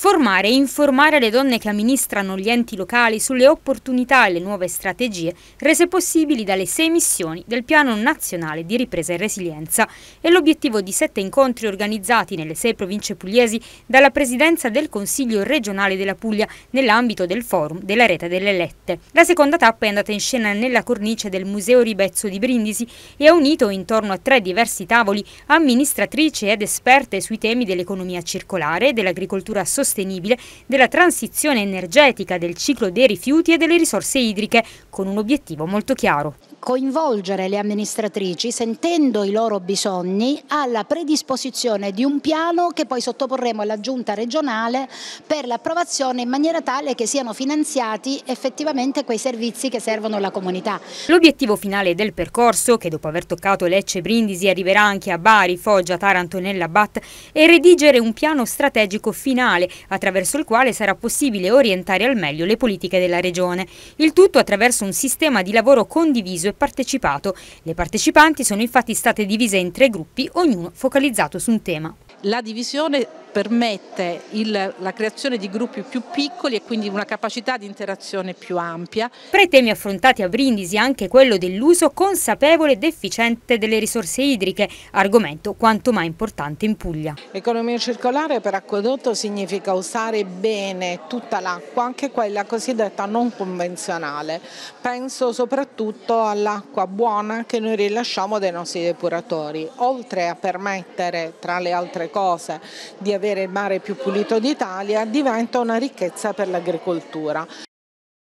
Formare e informare le donne che amministrano gli enti locali sulle opportunità e le nuove strategie rese possibili dalle sei missioni del Piano Nazionale di Ripresa e Resilienza è l'obiettivo di sette incontri organizzati nelle sei province pugliesi dalla Presidenza del Consiglio regionale della Puglia nell'ambito del forum della rete delle lette. La seconda tappa è andata in scena nella cornice del Museo Ribezzo di Brindisi e ha unito intorno a tre diversi tavoli amministratrici ed esperte sui temi dell'economia circolare, dell'agricoltura sostenibile sostenibile della transizione energetica del ciclo dei rifiuti e delle risorse idriche, con un obiettivo molto chiaro coinvolgere le amministratrici, sentendo i loro bisogni, alla predisposizione di un piano che poi sottoporremo alla giunta regionale per l'approvazione in maniera tale che siano finanziati effettivamente quei servizi che servono alla comunità. L'obiettivo finale del percorso, che dopo aver toccato Lecce e Brindisi arriverà anche a Bari, Foggia, Taranto e nella BAT, è redigere un piano strategico finale attraverso il quale sarà possibile orientare al meglio le politiche della regione. Il tutto attraverso un sistema di lavoro condiviso e partecipato. Le partecipanti sono infatti state divise in tre gruppi, ognuno focalizzato su un tema. La divisione permette il, la creazione di gruppi più piccoli e quindi una capacità di interazione più ampia. Tra i temi affrontati a Brindisi anche quello dell'uso consapevole ed efficiente delle risorse idriche, argomento quanto mai importante in Puglia. Economia circolare per acquedotto significa usare bene tutta l'acqua, anche quella cosiddetta non convenzionale. Penso soprattutto all'acqua buona che noi rilasciamo dai nostri depuratori, oltre a permettere tra le altre cose di avere il mare più pulito d'Italia diventa una ricchezza per l'agricoltura.